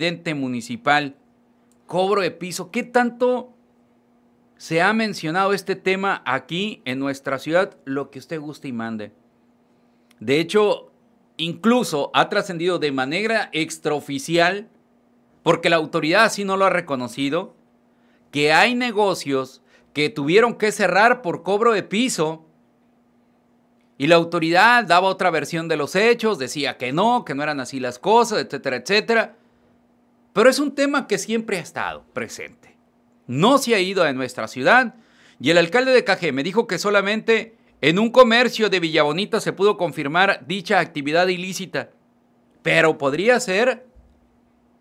presidente municipal, cobro de piso, ¿qué tanto se ha mencionado este tema aquí en nuestra ciudad? Lo que usted guste y mande. De hecho, incluso ha trascendido de manera extraoficial, porque la autoridad así no lo ha reconocido, que hay negocios que tuvieron que cerrar por cobro de piso y la autoridad daba otra versión de los hechos, decía que no, que no eran así las cosas, etcétera, etcétera. Pero es un tema que siempre ha estado presente. No se ha ido a nuestra ciudad y el alcalde de Cajé me dijo que solamente en un comercio de Villabonita se pudo confirmar dicha actividad ilícita. Pero podría ser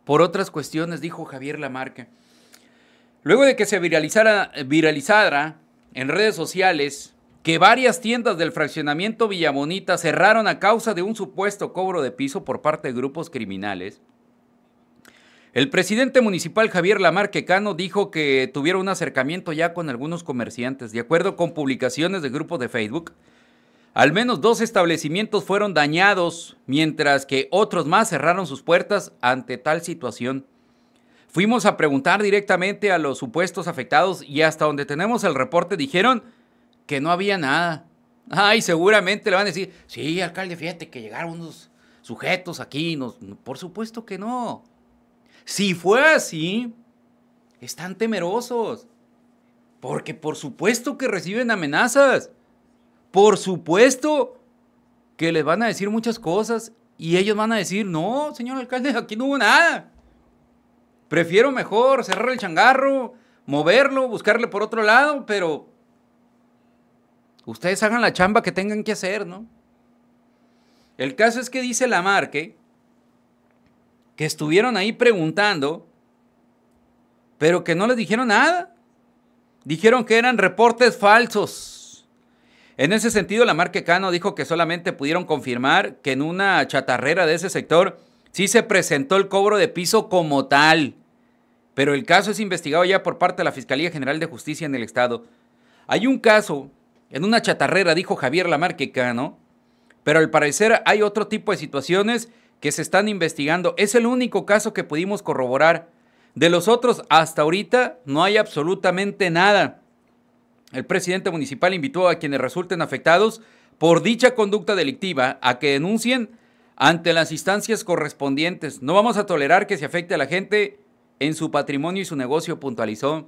por otras cuestiones, dijo Javier Lamarca. Luego de que se viralizara en redes sociales que varias tiendas del fraccionamiento Villabonita cerraron a causa de un supuesto cobro de piso por parte de grupos criminales, el presidente municipal Javier Lamar Quecano, dijo que tuvieron un acercamiento ya con algunos comerciantes. De acuerdo con publicaciones de grupos de Facebook, al menos dos establecimientos fueron dañados, mientras que otros más cerraron sus puertas ante tal situación. Fuimos a preguntar directamente a los supuestos afectados y hasta donde tenemos el reporte dijeron que no había nada. Ay, seguramente le van a decir, sí, alcalde, fíjate que llegaron unos sujetos aquí. Por supuesto que no. Si fue así, están temerosos. Porque por supuesto que reciben amenazas. Por supuesto que les van a decir muchas cosas y ellos van a decir, no, señor alcalde, aquí no hubo nada. Prefiero mejor cerrar el changarro, moverlo, buscarle por otro lado, pero ustedes hagan la chamba que tengan que hacer, ¿no? El caso es que dice la ¿qué? que estuvieron ahí preguntando, pero que no les dijeron nada. Dijeron que eran reportes falsos. En ese sentido, la Cano dijo que solamente pudieron confirmar que en una chatarrera de ese sector sí se presentó el cobro de piso como tal, pero el caso es investigado ya por parte de la Fiscalía General de Justicia en el Estado. Hay un caso en una chatarrera, dijo Javier Lamarquecano, pero al parecer hay otro tipo de situaciones que se están investigando. Es el único caso que pudimos corroborar. De los otros, hasta ahorita no hay absolutamente nada. El presidente municipal invitó a quienes resulten afectados por dicha conducta delictiva a que denuncien ante las instancias correspondientes. No vamos a tolerar que se afecte a la gente en su patrimonio y su negocio, puntualizó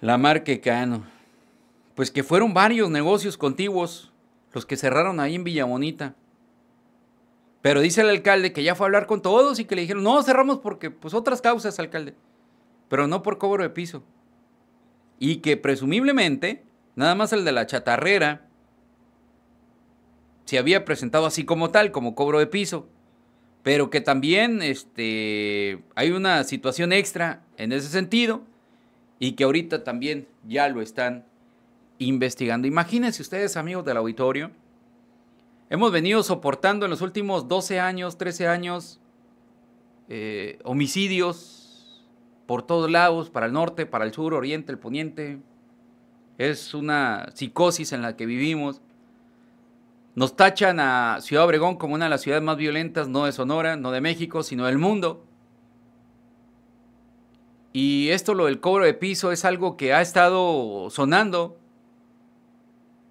la Lamarque Cano. Pues que fueron varios negocios contiguos los que cerraron ahí en Villa pero dice el alcalde que ya fue a hablar con todos y que le dijeron, no, cerramos porque pues otras causas, alcalde, pero no por cobro de piso. Y que presumiblemente, nada más el de la chatarrera, se había presentado así como tal, como cobro de piso, pero que también este, hay una situación extra en ese sentido y que ahorita también ya lo están investigando. Imagínense ustedes, amigos del auditorio, hemos venido soportando en los últimos 12 años, 13 años, eh, homicidios por todos lados, para el norte, para el sur, oriente, el poniente. Es una psicosis en la que vivimos. Nos tachan a Ciudad Obregón como una de las ciudades más violentas, no de Sonora, no de México, sino del mundo. Y esto, lo del cobro de piso, es algo que ha estado sonando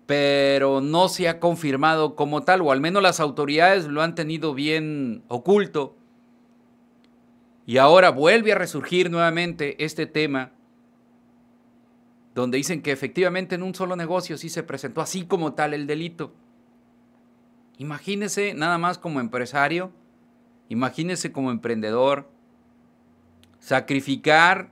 pero no se ha confirmado como tal, o al menos las autoridades lo han tenido bien oculto. Y ahora vuelve a resurgir nuevamente este tema, donde dicen que efectivamente en un solo negocio sí se presentó así como tal el delito. Imagínese nada más como empresario, imagínese como emprendedor, sacrificar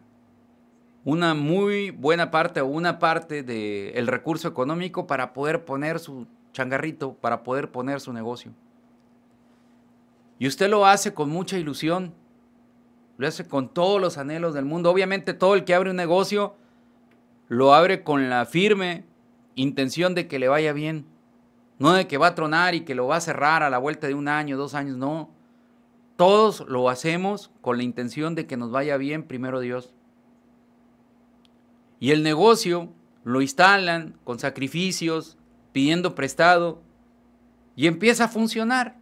una muy buena parte o una parte del recurso económico para poder poner su changarrito, para poder poner su negocio. Y usted lo hace con mucha ilusión, lo hace con todos los anhelos del mundo. Obviamente todo el que abre un negocio lo abre con la firme intención de que le vaya bien, no de que va a tronar y que lo va a cerrar a la vuelta de un año, dos años, no. Todos lo hacemos con la intención de que nos vaya bien, primero Dios. Y el negocio lo instalan con sacrificios, pidiendo prestado, y empieza a funcionar.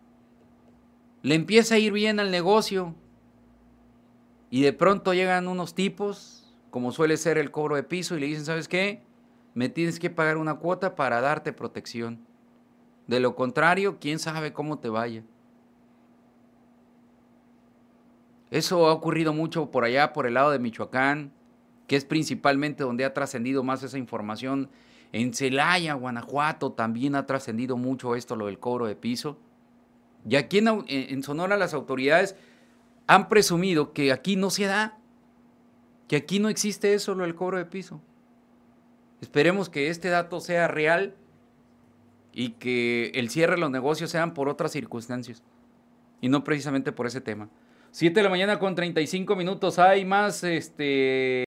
Le empieza a ir bien al negocio. Y de pronto llegan unos tipos, como suele ser el cobro de piso, y le dicen, ¿sabes qué? Me tienes que pagar una cuota para darte protección. De lo contrario, quién sabe cómo te vaya. Eso ha ocurrido mucho por allá, por el lado de Michoacán, que es principalmente donde ha trascendido más esa información. En Celaya, Guanajuato, también ha trascendido mucho esto, lo del cobro de piso. Y aquí en, Sonora las autoridades han presumido que aquí no se da, que aquí no existe eso, lo del cobro de piso. Esperemos que este dato sea real y que el cierre de los negocios sean por otras circunstancias y no precisamente por ese tema. Siete de la mañana con 35 minutos. Hay más este